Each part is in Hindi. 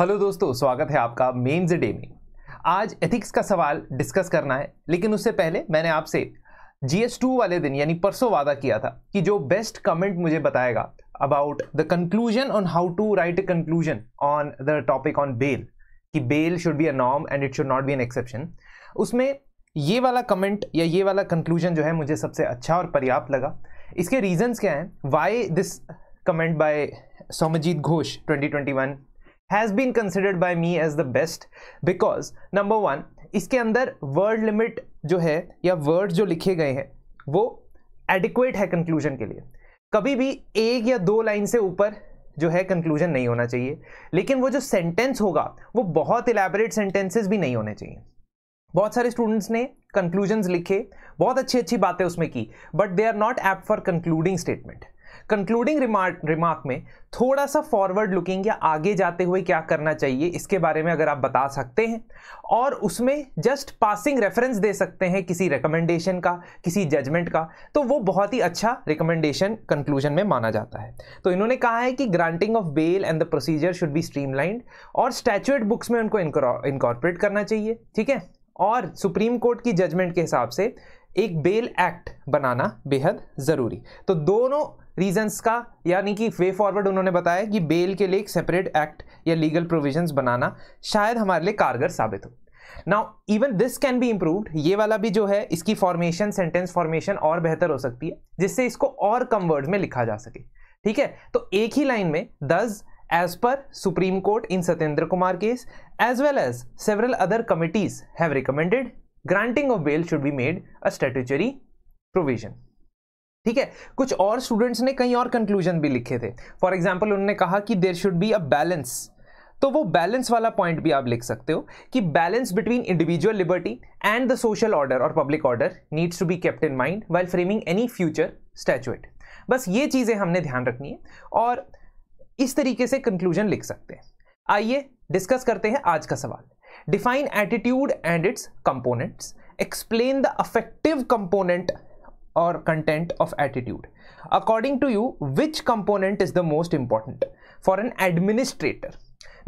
हेलो दोस्तों स्वागत है आपका मेम्स डे में आज एथिक्स का सवाल डिस्कस करना है लेकिन उससे पहले मैंने आपसे जीएस टू वाले दिन यानी परसों वादा किया था कि जो बेस्ट कमेंट मुझे बताएगा about the conclusion on how to write a conclusion on the topic on bail कि bail should be a norm and it should not be an exception उसमें ये वाला कमेंट या ये वाला कंक्लूजन जो है मुझे सबसे अच्छा और पर्याप्त लगा इसके रीजंस क्या हैं why this comment by Somjit Ghosh 2021 has been considered by me as the best because number one इसके अंदर वर्ड लिमिट जो है या वर्ड जो लिखे गए हैं वो एडिक्वेट है कंक्लूजन के लिए कभी भी एक या दो लाइन से ऊपर जो है कंक्लूजन नहीं होना चाहिए लेकिन वो जो सेंटेंस होगा वो बहुत इलेबरेट सेंटेंसेस भी नहीं होने चाहिए बहुत सारे स्टूडेंट्स ने कंक्लूजन लिखे बहुत अच्छी अच्छी बातें उसमें की but they are not apt for concluding statement concluding remark remark में थोड़ा सा फॉरवर्ड लुकिंग या आगे जाते हुए क्या करना चाहिए इसके बारे में अगर आप बता सकते हैं और उसमें जस्ट पासिंग रेफरेंस दे सकते हैं किसी रिकमेंडेशन का किसी जजमेंट का तो वो बहुत ही अच्छा रिकमेंडेशन कंक्लूजन में माना जाता है तो इन्होंने कहा है कि granting of bail and the procedure should be streamlined और स्टैचुएट बुक्स में उनको इनकॉर्पोरेट करना चाहिए ठीक है और सुप्रीम कोर्ट की जजमेंट के हिसाब से एक बेल एक्ट बनाना बेहद ज़रूरी तो दोनों रीजंस का यानी कि वे फॉरवर्ड उन्होंने बताया कि बेल के लिए एक सेपरेट एक्ट या लीगल प्रोविजंस बनाना शायद हमारे लिए कारगर साबित हो now even this can be improved ये वाला भी जो है इसकी फॉर्मेशन सेंटेंस फॉर्मेशन और बेहतर हो सकती है जिससे इसको और कम वर्ड में लिखा जा सके ठीक है तो एक ही लाइन में दस as per Supreme Court in Satyendra Kumar case as well as several other committees have recommended granting of bail should be made a statutory provision ठीक है कुछ और स्टूडेंट्स ने कई और कंक्लूजन भी लिखे थे फॉर एग्जाम्पल उन्होंने कहा कि there should be a balance तो वो बैलेंस वाला पॉइंट भी आप लिख सकते हो कि balance between individual liberty and the social order और public order needs to be kept in mind while framing any future statute बस ये चीज़ें हमने ध्यान रखनी है और इस तरीके से कंक्लूजन लिख सकते हैं आइए डिस्कस करते हैं आज का सवाल define attitude and its components explain the affective component और content of attitude according to you which component is the most important for an administrator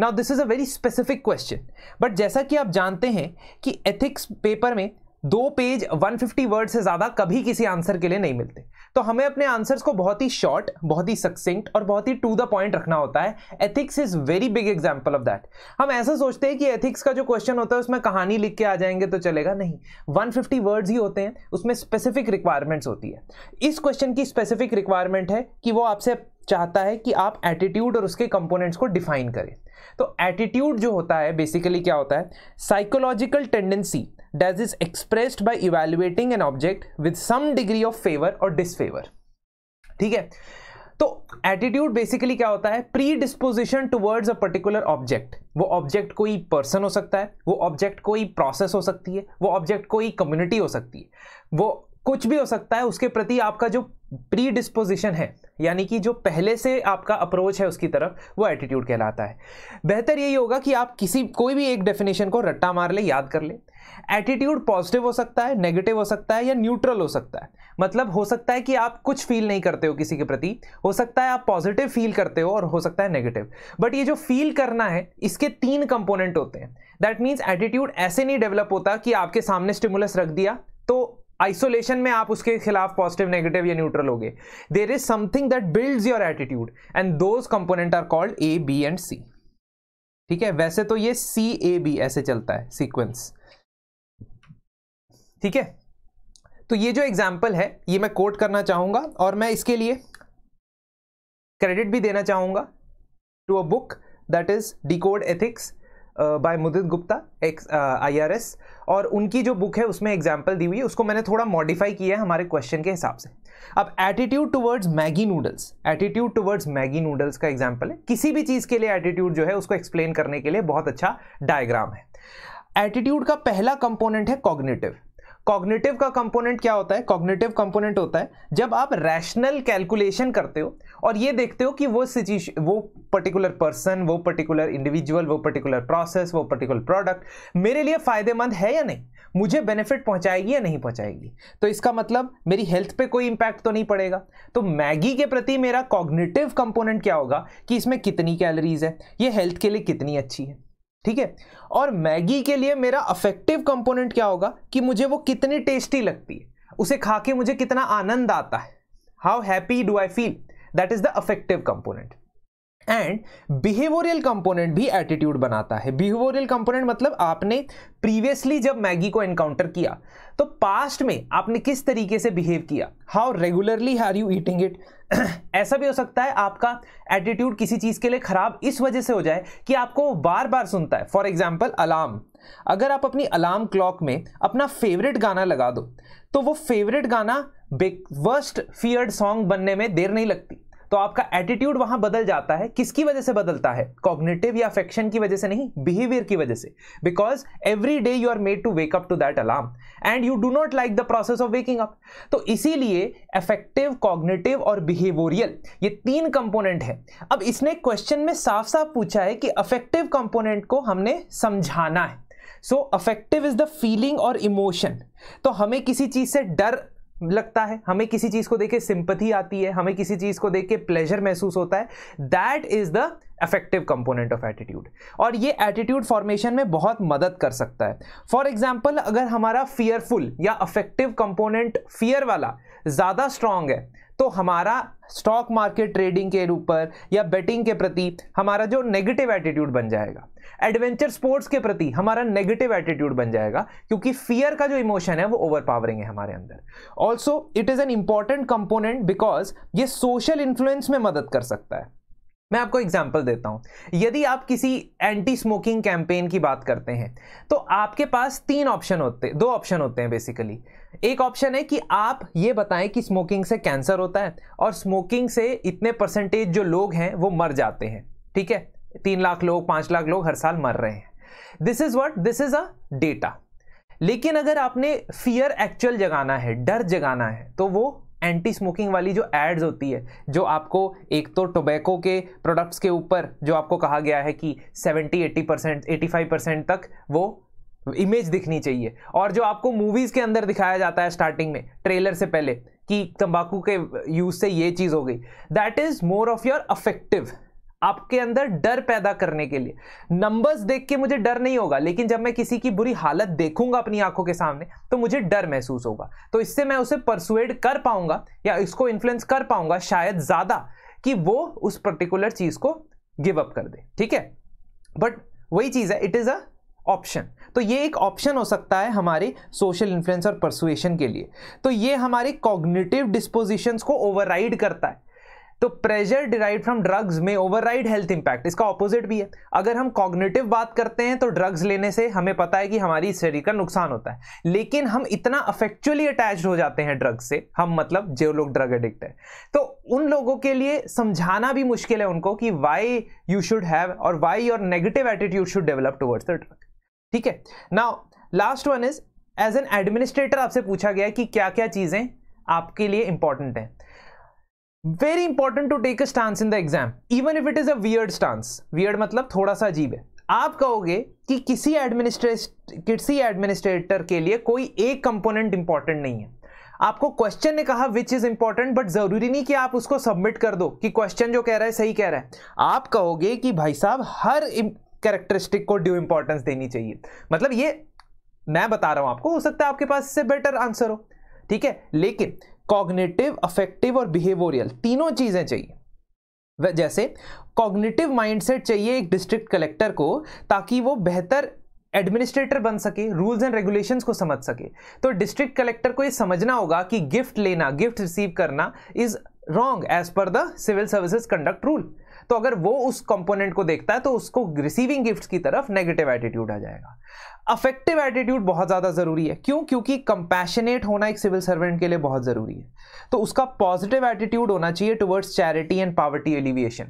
now this is a very specific question but जैसा कि आप जानते हैं कि एथिक्स पेपर में दो पेज 150 वर्ड से ज़्यादा कभी किसी आंसर के लिए नहीं मिलते तो हमें अपने आंसर्स को बहुत ही शॉर्ट बहुत ही सक्सिंक्ट और बहुत ही टू द पॉइंट रखना होता है ethics is very big example of that हम ऐसा सोचते हैं कि एथिक्स का जो क्वेश्चन होता है उसमें कहानी लिख के आ जाएंगे तो चलेगा नहीं 150 वर्ड्स ही होते हैं उसमें स्पेसिफिक रिक्वायरमेंट्स होती है इस क्वेश्चन की स्पेसिफिक रिक्वायरमेंट है कि वो आपसे चाहता है कि आप एटीट्यूड और उसके कंपोनेंट्स को डिफाइन करें तो एटीट्यूड जो होता है बेसिकली क्या होता है psychological tendency does is expressed by evaluating an object with some degree of favor or disfavor ठीक है तो एटीट्यूड बेसिकली क्या होता है predisposition towards a particular object वो ऑब्जेक्ट कोई पर्सन हो सकता है वो ऑब्जेक्ट कोई प्रोसेस हो सकती है वो ऑब्जेक्ट कोई कम्युनिटी हो सकती है वो कुछ भी हो सकता है उसके प्रति आपका जो प्री डिस्पोजिशन है यानी कि जो पहले से आपका अप्रोच है उसकी तरफ वो एटीट्यूड कहलाता है बेहतर यही होगा कि आप किसी कोई भी एक डेफिनेशन को रट्टा मार ले याद कर ले एटीट्यूड पॉजिटिव हो सकता है नेगेटिव हो सकता है या न्यूट्रल हो सकता है मतलब हो सकता है कि आप कुछ फील नहीं करते हो किसी के प्रति हो सकता है आप पॉजिटिव फील करते हो और हो सकता है नेगेटिव बट ये जो फील करना है इसके तीन कंपोनेंट होते हैं दैट मीन्स एटीट्यूड ऐसे नहीं डेवलप होता कि आपके सामने स्टिमुलस रख दिया तो आइसोलेशन में आप उसके खिलाफ पॉजिटिव नेगेटिव या न्यूट्रल हो गए there is something that build your attitude and those component are called A B and C ठीक है वैसे तो ये सी ए बी ऐसे चलता है सीक्वेंस ठीक है तो ये जो एग्जाम्पल है ये मैं कोट करना चाहूंगा और मैं इसके लिए क्रेडिट भी देना चाहूंगा to a book that is decode ethics by Mudit Gupta एक्स एस और उनकी जो बुक है उसमें एग्जाम्पल दी हुई है उसको मैंने थोड़ा मॉडिफाई किया है हमारे क्वेश्चन के हिसाब से अब attitude towards Maggi noodles attitude towards Maggi noodles का एग्जाम्पल है किसी भी चीज़ के लिए एटीट्यूड जो है उसको एक्सप्लेन करने के लिए बहुत अच्छा डायग्राम है एटीट्यूड का पहला कंपोनेंट है कॉग्नेटिव कॉग्निटिव का कंपोनेंट क्या होता है कॉग्निटिव कंपोनेंट होता है जब आप रैशनल कैलकुलेशन करते हो और ये देखते हो कि वो सिचुएशन वो पर्टिकुलर पर्सन वो पर्टिकुलर इंडिविजुअल वो पर्टिकुलर प्रोसेस वो पर्टिकुलर प्रोडक्ट मेरे लिए फ़ायदेमंद है या नहीं मुझे बेनिफिट पहुंचाएगी या नहीं पहुंचाएगी तो इसका मतलब मेरी हेल्थ पे कोई इम्पैक्ट तो नहीं पड़ेगा तो मैगी के प्रति मेरा कॉग्निटिव कंपोनेंट क्या होगा कि इसमें कितनी कैलोरीज है ये हेल्थ के लिए कितनी अच्छी है ठीक है और मैगी के लिए मेरा अफेक्टिव कंपोनेंट क्या होगा कि मुझे वो कितनी टेस्टी लगती है उसे खा के मुझे कितना आनंद आता है how happy do I feel that is the affective component and behavioural component भी एटीट्यूड बनाता है बिहेवियरल कंपोनेंट मतलब आपने प्रीवियसली जब मैगी को एनकाउंटर किया तो पास्ट में आपने किस तरीके से बिहेव किया how regularly are you eating it ऐसा भी हो सकता है आपका एटीट्यूड किसी चीज़ के लिए ख़राब इस वजह से हो जाए कि आपको बार बार सुनता है फॉर एग्जाम्पल अलार्म अगर आप अपनी अलार्म क्लॉक में अपना फेवरेट गाना लगा दो तो वो फेवरेट गाना वर्स्ट फियर्ड सॉन्ग बनने में देर नहीं लगती तो आपका एटीट्यूड वहां बदल जाता है किसकी वजह से बदलता है कॉग्नेटिव या अफेक्शन की वजह से नहीं बिहेवियर की वजह से because every day you are made to wake up to that alarm and you do not like the process of waking up तो इसीलिए अफेक्टिव कॉग्नेटिव और बिहेवियरियल ये तीन कंपोनेंट है अब इसने क्वेश्चन में साफ साफ पूछा है कि अफेक्टिव कंपोनेंट को हमने समझाना है so affective is the feeling और इमोशन तो हमें किसी चीज से डर लगता है हमें किसी चीज़ को देख के सिंपथी आती है हमें किसी चीज़ को देख के प्लेजर महसूस होता है that is the affective component of attitude और ये एटीट्यूड फॉर्मेशन में बहुत मदद कर सकता है फॉर एग्जाम्पल अगर हमारा फियरफुल या अफेक्टिव कंपोनेंट फियर वाला ज़्यादा स्ट्रांग है तो हमारा स्टॉक मार्केट ट्रेडिंग के ऊपर या बेटिंग के प्रति हमारा जो नेगेटिव एटीट्यूड बन जाएगा एडवेंचर स्पोर्ट्स के प्रति हमारा नेगेटिव एटीट्यूड बन जाएगा क्योंकि फियर का जो इमोशन है वो ओवरपावरिंग है हमारे अंदर also it is an important component because ये सोशल इन्फ्लुएंस में मदद कर सकता है मैं आपको एग्जाम्पल देता हूँ यदि आप किसी एंटी स्मोकिंग कैंपेन की बात करते हैं तो आपके पास तीन ऑप्शन होते दो ऑप्शन होते हैं बेसिकली एक ऑप्शन है कि आप ये बताएं कि स्मोकिंग से कैंसर होता है और स्मोकिंग से इतने परसेंटेज जो लोग हैं वो मर जाते हैं ठीक है तीन लाख लोग पांच लाख लोग हर साल मर रहे हैं this is what this is a data लेकिन अगर आपने फियर एक्चुअल जगाना है डर जगाना है तो वो एंटी स्मोकिंग वाली जो एड्स होती है जो आपको एक तो टोबैको के प्रोडक्ट्स के ऊपर जो आपको कहा गया है कि 70 eighty percent eighty five percent तक वो इमेज दिखनी चाहिए और जो आपको मूवीज़ के अंदर दिखाया जाता है स्टार्टिंग में ट्रेलर से पहले कि तंबाकू के यूज़ से ये चीज़ हो गई that is more of your affective आपके अंदर डर पैदा करने के लिए नंबर्स देख के मुझे डर नहीं होगा लेकिन जब मैं किसी की बुरी हालत देखूंगा अपनी आंखों के सामने तो मुझे डर महसूस होगा तो इससे मैं उसे परसुएड कर पाऊंगा या इसको इन्फ्लुएंस कर पाऊंगा शायद ज्यादा कि वो उस पर्टिकुलर चीज को गिव अप कर दे ठीक है बट वही चीज है इट इज अ ऑप्शन तो ये एक ऑप्शन हो सकता है हमारे सोशल इन्फ्लुएंस और परसुएशन के लिए तो ये हमारे कॉग्निटिव डिस्पोजिशंस को ओवरराइड करता है तो प्रेशर डिराइव फ्रॉम ड्रग्स में ओवरराइड हेल्थ इंपैक्ट इसका ऑपोजिट भी है अगर हम कॉग्निटिव बात करते हैं तो ड्रग्स लेने से हमें पता है कि हमारी शरीर का नुकसान होता है लेकिन हम इतना अफेक्चुअली अटैच हो जाते हैं ड्रग्स से हम मतलब जो लोग ड्रग एडिक्ट है तो उन लोगों के लिए समझाना भी मुश्किल है उनको कि वाई यू शुड हैव और why your negative attitude should develop towards the drug ठीक है now last one is as an administrator आपसे पूछा गया कि क्या क्या चीज़ें आपके लिए इंपॉर्टेंट हैं very important to take a stance in the exam even if it is a weird stance weird मतलब थोड़ा सा अजीब है आप कहोगे कि किसी एडमिनिस्ट्रेट किसी एडमिनिस्ट्रेटर के लिए कोई एक कंपोनेंट इंपॉर्टेंट नहीं है आपको क्वेश्चन ने कहा विच इज इंपॉर्टेंट बट जरूरी नहीं कि आप उसको सबमिट कर दो कि क्वेश्चन जो कह रहा है सही कह रहा है आप कहोगे कि भाई साहब हर कैरेक्टरिस्टिक को ड्यू इंपॉर्टेंस देनी चाहिए मतलब ये मैं बता रहा हूं आपको हो सकता है आपके पास इससे बेटर आंसर हो ठीक है लेकिन कॉग्नेटिव अफेक्टिव और बिहेवियरियल तीनों चीज़ें चाहिए जैसे कॉग्नेटिव माइंडसेट चाहिए एक डिस्ट्रिक्ट कलेक्टर को ताकि वो बेहतर एडमिनिस्ट्रेटर बन सके रूल्स एंड रेगुलेशंस को समझ सके तो डिस्ट्रिक्ट कलेक्टर को ये समझना होगा कि गिफ्ट लेना गिफ्ट रिसीव करना is wrong as per the civil services conduct rule तो अगर वो उस कंपोनेंट को देखता है तो उसको रिसीविंग गिफ्ट्स की तरफ नेगेटिव एटीट्यूड आ जाएगा अफेक्टिव एटीट्यूड बहुत ज़्यादा ज़रूरी है क्यों क्योंकि कंपैशनेट होना एक सिविल सर्वेंट के लिए बहुत ज़रूरी है तो उसका पॉजिटिव एटीट्यूड होना चाहिए towards charity and poverty alleviation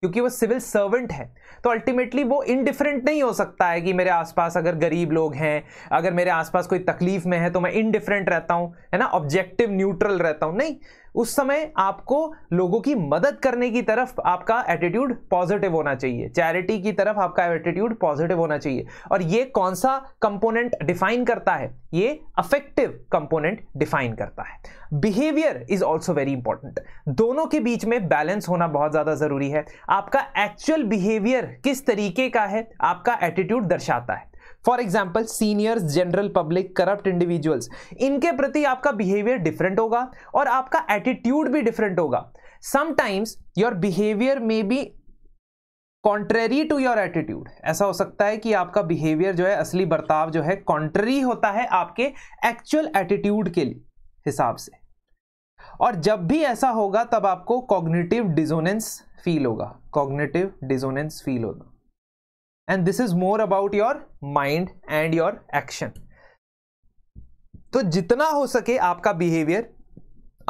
क्योंकि वो सिविल सर्वेंट है तो अल्टीमेटली वो इनडिफरेंट नहीं हो सकता है कि मेरे आसपास अगर गरीब लोग हैं अगर मेरे आसपास कोई तकलीफ में है तो मैं इनडिफरेंट रहता हूँ है ना ऑब्जेक्टिव न्यूट्रल रहता हूँ नहीं उस समय आपको लोगों की मदद करने की तरफ आपका एटीट्यूड पॉजिटिव होना चाहिए चैरिटी की तरफ आपका एटीट्यूड पॉजिटिव होना चाहिए और ये कौन सा कंपोनेंट डिफाइन करता है ये अफेक्टिव कंपोनेंट डिफाइन करता है behaviour is also very important दोनों के बीच में बैलेंस होना बहुत ज़्यादा ज़रूरी है आपका एक्चुअल बिहेवियर किस तरीके का है आपका एटीट्यूड दर्शाता है for example seniors general public corrupt individuals इनके प्रति आपका बिहेवियर डिफरेंट होगा और आपका एटीट्यूड भी डिफरेंट होगा sometimes your behaviour may be contrary to your attitude ऐसा हो सकता है कि आपका बिहेवियर जो है असली बर्ताव जो है कॉन्ट्रेरी होता है आपके एक्चुअल एटीट्यूड के लिए हिसाब से और जब भी ऐसा होगा तब आपको कॉग्निटिव डिजोनेंस फील होगा कॉग्निटिव डिजोनेंस फील होगा and this is more about your mind and your action तो जितना हो सके आपका बिहेवियर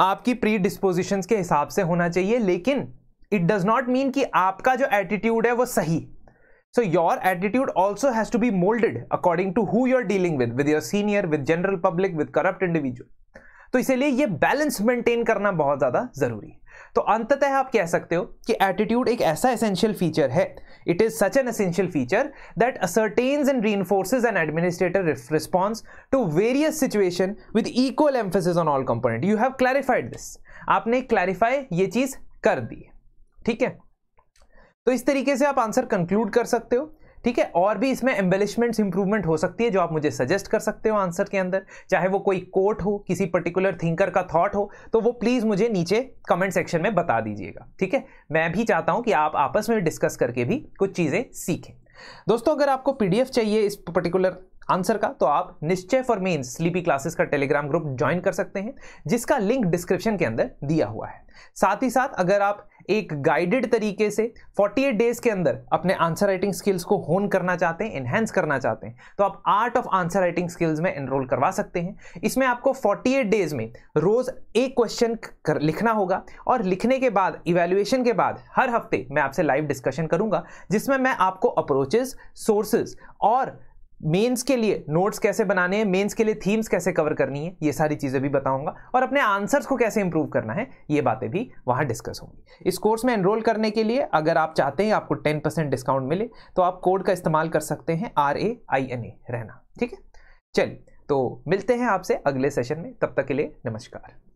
आपकी प्री डिस्पोजिशन के हिसाब से होना चाहिए लेकिन इट डज नॉट मीन कि आपका जो एटीट्यूड है वो सही so your attitude also has to be moulded according to who you're dealing with with your senior with general public with corrupt individual तो इसलिए ये बैलेंस मेंटेन करना बहुत ज्यादा जरूरी है तो अंततः आप कह सकते हो कि एटीट्यूड एक ऐसा एसेंशियल फीचर है it is such an essential feature that asserts and re reinforces an administrator response to various situation with equal emphasis on all component you have clarified this आपने क्लैरिफाई ये चीज कर दी ठीक है तो इस तरीके से आप आंसर कंक्लूड कर सकते हो ठीक है और भी इसमें एम्बेलिशमेंट्स इंप्रूवमेंट हो सकती है जो आप मुझे सजेस्ट कर सकते हो आंसर के अंदर चाहे वो कोई कोट हो किसी पर्टिकुलर थिंकर का थॉट हो तो वो प्लीज़ मुझे नीचे कमेंट सेक्शन में बता दीजिएगा ठीक है मैं भी चाहता हूँ कि आप आपस में डिस्कस करके भी कुछ चीज़ें सीखें दोस्तों अगर आपको पीडीएफ चाहिए इस पर्टिकुलर आंसर का तो आप निश्चय फॉर मेन स्लीपी क्लासेस का टेलीग्राम ग्रुप ज्वाइन कर सकते हैं जिसका लिंक डिस्क्रिप्शन के अंदर दिया हुआ है साथ ही साथ अगर आप एक गाइडेड तरीके से 48 डेज के अंदर अपने आंसर राइटिंग स्किल्स को होन करना चाहते हैं इनहेंस करना चाहते हैं तो आप art of answer writing skills में एनरोल करवा सकते हैं इसमें आपको 48 डेज में रोज एक क्वेश्चन लिखना होगा और लिखने के बाद इवेल्युएशन के बाद हर हफ्ते मैं आपसे लाइव डिस्कशन करूंगा जिसमें मैं आपको अप्रोचेस सोर्सेज और मेंस के लिए नोट्स कैसे बनाने हैं मेंस के लिए थीम्स कैसे कवर करनी है ये सारी चीज़ें भी बताऊंगा और अपने आंसर्स को कैसे इंप्रूव करना है ये बातें भी वहाँ डिस्कस होंगी इस कोर्स में एनरोल करने के लिए अगर आप चाहते हैं आपको टेन परसेंट डिस्काउंट मिले तो आप कोड का इस्तेमाल कर सकते हैं R A I N A रहना ठीक है चलिए तो मिलते हैं आपसे अगले सेशन में तब तक के लिए नमस्कार